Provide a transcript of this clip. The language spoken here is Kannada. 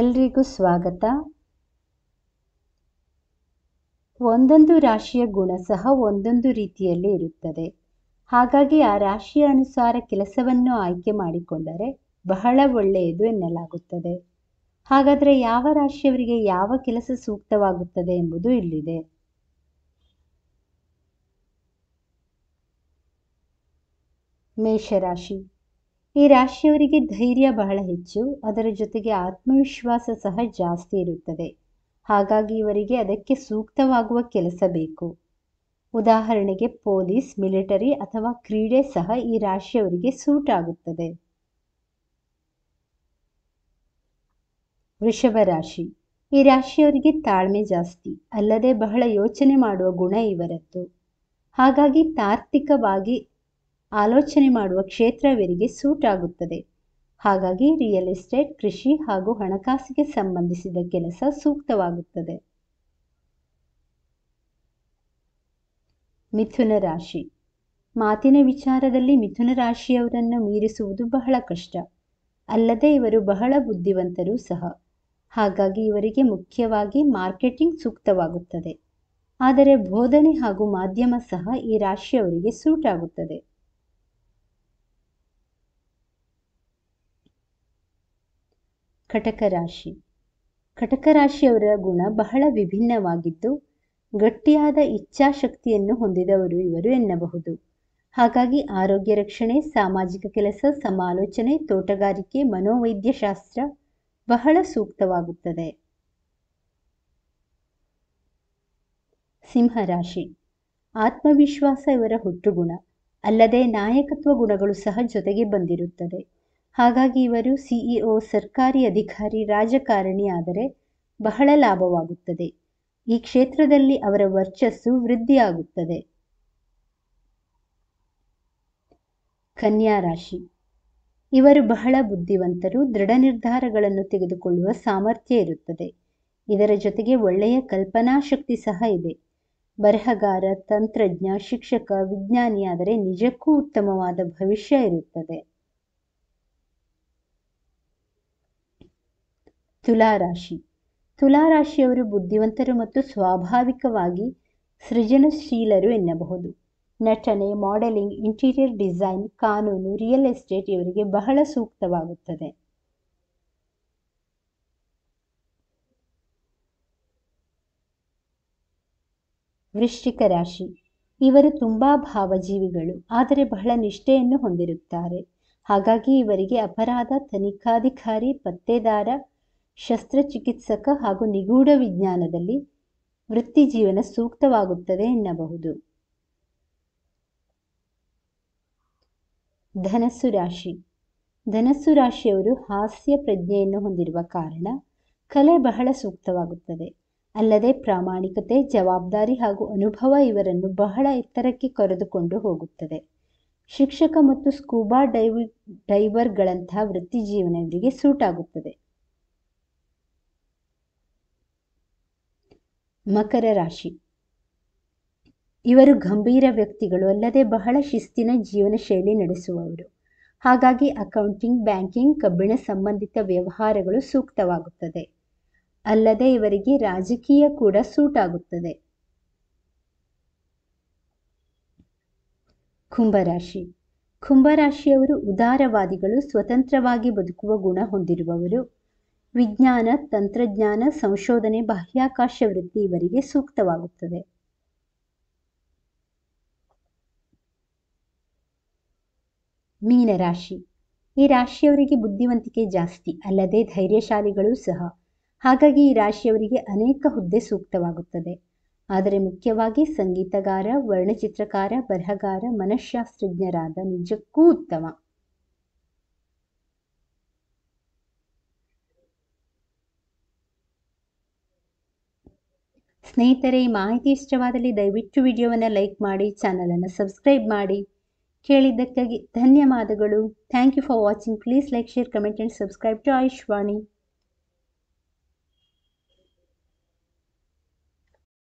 ಎಲ್ರಿಗೂ ಸ್ವಾಗತ ಒಂದೊಂದು ರಾಶಿಯ ಗುಣ ಸಹ ಒಂದೊಂದು ರೀತಿಯಲ್ಲಿ ಇರುತ್ತದೆ ಹಾಗಾಗಿ ಆ ರಾಶಿಯ ಅನುಸಾರ ಕೆಲಸವನ್ನು ಆಯ್ಕೆ ಮಾಡಿಕೊಂಡರೆ ಬಹಳ ಒಳ್ಳೆಯದು ಎನ್ನಲಾಗುತ್ತದೆ ಹಾಗಾದರೆ ಯಾವ ರಾಶಿಯವರಿಗೆ ಯಾವ ಕೆಲಸ ಸೂಕ್ತವಾಗುತ್ತದೆ ಎಂಬುದು ಇಲ್ಲಿದೆ ಮೇಷರಾಶಿ ಈ ರಾಶಿಯವರಿಗೆ ಧೈರ್ಯ ಬಹಳ ಹೆಚ್ಚು ಅದರ ಜೊತೆಗೆ ಆತ್ಮವಿಶ್ವಾಸ ಸಹ ಜಾಸ್ತಿ ಇರುತ್ತದೆ ಹಾಗಾಗಿ ಇವರಿಗೆ ಅದಕ್ಕೆ ಸೂಕ್ತವಾಗುವ ಕೆಲಸ ಬೇಕು ಉದಾಹರಣೆಗೆ ಪೊಲೀಸ್ ಮಿಲಿಟರಿ ಅಥವಾ ಕ್ರೀಡೆ ಸಹ ಈ ರಾಶಿಯವರಿಗೆ ಸೂಟ್ ಆಗುತ್ತದೆ ವೃಷಭ ರಾಶಿ ಈ ರಾಶಿಯವರಿಗೆ ತಾಳ್ಮೆ ಜಾಸ್ತಿ ಅಲ್ಲದೆ ಬಹಳ ಯೋಚನೆ ಮಾಡುವ ಗುಣ ಇವರದ್ದು ಹಾಗಾಗಿ ತಾರ್ಕಿಕವಾಗಿ ಆಲೋಚನೆ ಮಾಡುವ ಕ್ಷೇತ್ರವಿರಿಗೆ ಸೂಟ್ ಆಗುತ್ತದೆ ಹಾಗಾಗಿ ರಿಯಲ್ ಎಸ್ಟೇಟ್ ಕೃಷಿ ಹಾಗೂ ಹಣಕಾಸಿಗೆ ಸಂಬಂಧಿಸಿದ ಕೆಲಸ ಸೂಕ್ತವಾಗುತ್ತದೆ ಮಿಥುನ ರಾಶಿ ಮಾತಿನ ವಿಚಾರದಲ್ಲಿ ಮಿಥುನ ರಾಶಿಯವರನ್ನು ಮೀರಿಸುವುದು ಬಹಳ ಕಷ್ಟ ಅಲ್ಲದೆ ಇವರು ಬಹಳ ಬುದ್ಧಿವಂತರೂ ಸಹ ಹಾಗಾಗಿ ಇವರಿಗೆ ಮುಖ್ಯವಾಗಿ ಮಾರ್ಕೆಟಿಂಗ್ ಸೂಕ್ತವಾಗುತ್ತದೆ ಆದರೆ ಬೋಧನೆ ಹಾಗೂ ಮಾಧ್ಯಮ ಸಹ ಈ ರಾಶಿಯವರಿಗೆ ಸೂಟ್ ಆಗುತ್ತದೆ ಕಟಕ ರಾಶಿ ಕಟಕ ರಾಶಿಯವರ ಗುಣ ಬಹಳ ವಿಭಿನ್ನವಾಗಿದ್ದು ಗಟ್ಟಿಯಾದ ಇಚ್ಛಾಶಕ್ತಿಯನ್ನು ಹೊಂದಿದವರು ಇವರು ಎನ್ನಬಹುದು ಹಾಗಾಗಿ ಆರೋಗ್ಯ ರಕ್ಷಣೆ ಸಾಮಾಜಿಕ ಕೆಲಸ ಸಮಾಲೋಚನೆ ತೋಟಗಾರಿಕೆ ಮನೋವೈದ್ಯಶಾಸ್ತ್ರ ಬಹಳ ಸೂಕ್ತವಾಗುತ್ತದೆ ಸಿಂಹರಾಶಿ ಆತ್ಮವಿಶ್ವಾಸ ಇವರ ಹುಟ್ಟುಗುಣ ಅಲ್ಲದೆ ನಾಯಕತ್ವ ಗುಣಗಳು ಸಹ ಜೊತೆಗೆ ಬಂದಿರುತ್ತದೆ ಹಾಗಾಗಿ ಇವರು ಸಿಇಒ ಸರ್ಕಾರಿ ಅಧಿಕಾರಿ ರಾಜಕಾರಣಿ ಆದರೆ ಬಹಳ ಲಾಭವಾಗುತ್ತದೆ ಈ ಕ್ಷೇತ್ರದಲ್ಲಿ ಅವರ ವರ್ಚಸ್ಸು ವೃದ್ಧಿಯಾಗುತ್ತದೆ ಕನ್ಯಾ ರಾಶಿ ಇವರು ಬಹಳ ಬುದ್ಧಿವಂತರು ದೃಢ ನಿರ್ಧಾರಗಳನ್ನು ತೆಗೆದುಕೊಳ್ಳುವ ಸಾಮರ್ಥ್ಯ ಇರುತ್ತದೆ ಇದರ ಜೊತೆಗೆ ಒಳ್ಳೆಯ ಕಲ್ಪನಾ ಶಕ್ತಿ ಸಹ ಇದೆ ಬರಹಗಾರ ತಂತ್ರಜ್ಞ ಶಿಕ್ಷಕ ವಿಜ್ಞಾನಿಯಾದರೆ ನಿಜಕ್ಕೂ ಉತ್ತಮವಾದ ಭವಿಷ್ಯ ಇರುತ್ತದೆ ತುಲಾರಾಶಿ ತುಲಾರಾಶಿಯವರು ಬುದ್ಧಿವಂತರು ಮತ್ತು ಸ್ವಾಭಾವಿಕವಾಗಿ ಸೃಜನಶೀಲರು ಎನ್ನಬಹುದು ನಟನೆ ಮಾಡೆಲಿಂಗ್ ಇಂಟೀರಿಯರ್ ಡಿಸೈನ್ ಕಾನೂನು ರಿಯಲ್ ಎಸ್ಟೇಟ್ ಇವರಿಗೆ ಬಹಳ ಸೂಕ್ತವಾಗುತ್ತದೆ ವೃಶ್ಚಿಕ ರಾಶಿ ಇವರು ತುಂಬಾ ಭಾವಜೀವಿಗಳು ಆದರೆ ಬಹಳ ನಿಷ್ಠೆಯನ್ನು ಹೊಂದಿರುತ್ತಾರೆ ಹಾಗಾಗಿ ಇವರಿಗೆ ಅಪರಾಧ ತನಿಖಾಧಿಕಾರಿ ಪತ್ತೆದಾರ ಶಸ್ತ್ರಚಿಕಿತ್ಸಕ ಹಾಗೂ ನಿಗೂಢ ವಿಜ್ಞಾನದಲ್ಲಿ ವೃತ್ತಿಜೀವನ ಸೂಕ್ತವಾಗುತ್ತದೆ ಎನ್ನಬಹುದು ಧನಸ್ಸು ರಾಶಿ ಧನಸ್ಸು ರಾಶಿಯವರು ಹಾಸ್ಯ ಪ್ರಜ್ಞೆಯನ್ನು ಹೊಂದಿರುವ ಕಾರಣ ಕಲೆ ಬಹಳ ಸೂಕ್ತವಾಗುತ್ತದೆ ಅಲ್ಲದೆ ಪ್ರಾಮಾಣಿಕತೆ ಜವಾಬ್ದಾರಿ ಹಾಗೂ ಅನುಭವ ಇವರನ್ನು ಬಹಳ ಎತ್ತರಕ್ಕೆ ಕರೆದುಕೊಂಡು ಹೋಗುತ್ತದೆ ಶಿಕ್ಷಕ ಮತ್ತು ಸ್ಕೂಬಾ ಡೈವಿ ಡೈವರ್ಗಳಂತಹ ವೃತ್ತಿಜೀವನ ಸೂಟ್ ಸೂಟಾಗುತ್ತದೆ ಮಕರ ರಾಶಿ ಇವರು ಗಂಭೀರ ವ್ಯಕ್ತಿಗಳು ಅಲ್ಲದೆ ಬಹಳ ಶಿಸ್ತಿನ ಜೀವನ ಶೈಲಿ ನಡೆಸುವವರು ಹಾಗಾಗಿ ಅಕೌಂಟಿಂಗ್ ಬ್ಯಾಂಕಿಂಗ್ ಕಬ್ಬಿಣ ಸಂಬಂಧಿತ ವ್ಯವಹಾರಗಳು ಸೂಕ್ತವಾಗುತ್ತದೆ ಅಲ್ಲದೆ ಇವರಿಗೆ ರಾಜಕೀಯ ಕೂಡ ಸೂಟ್ ಆಗುತ್ತದೆ ಕುಂಭರಾಶಿ ಕುಂಭರಾಶಿಯವರು ಉದಾರವಾದಿಗಳು ಸ್ವತಂತ್ರವಾಗಿ ಬದುಕುವ ಗುಣ ಹೊಂದಿರುವವರು ವಿಜ್ಞಾನ ತಂತ್ರಜ್ಞಾನ ಸಂಶೋಧನೆ ಬಾಹ್ಯಾಕಾಶ ವೃತ್ತಿ ಇವರಿಗೆ ಸೂಕ್ತವಾಗುತ್ತದೆ ಮೀನರಾಶಿ ಈ ರಾಶಿಯವರಿಗೆ ಬುದ್ಧಿವಂತಿಕೆ ಜಾಸ್ತಿ ಅಲ್ಲದೆ ಧೈರ್ಯಶಾಲಿಗಳು ಸಹ ಹಾಗಾಗಿ ಈ ರಾಶಿಯವರಿಗೆ ಅನೇಕ ಹುದ್ದೆ ಸೂಕ್ತವಾಗುತ್ತದೆ ಆದರೆ ಮುಖ್ಯವಾಗಿ ಸಂಗೀತಗಾರ ವರ್ಣಚಿತ್ರಕಾರ ಬರಹಗಾರ ಮನಃಶಾಸ್ತ್ರಜ್ಞರಾದ ನಿಜಕ್ಕೂ ಉತ್ತಮ ಸ್ನೇಹಿತರೆ ಈ ಮಾಹಿತಿ ಇಷ್ಟವಾದಲ್ಲಿ ದಯವಿಟ್ಟು ವಿಡಿಯೋವನ್ನು ಲೈಕ್ ಮಾಡಿ ಚಾನಲನ್ನು ಸಬ್ಸ್ಕ್ರೈಬ್ ಮಾಡಿ ಕೇಳಿದ್ದಕ್ಕಾಗಿ ಧನ್ಯವಾದಗಳು thank you for watching please like share comment and subscribe to ಆಯುಷ್ವಾಣಿ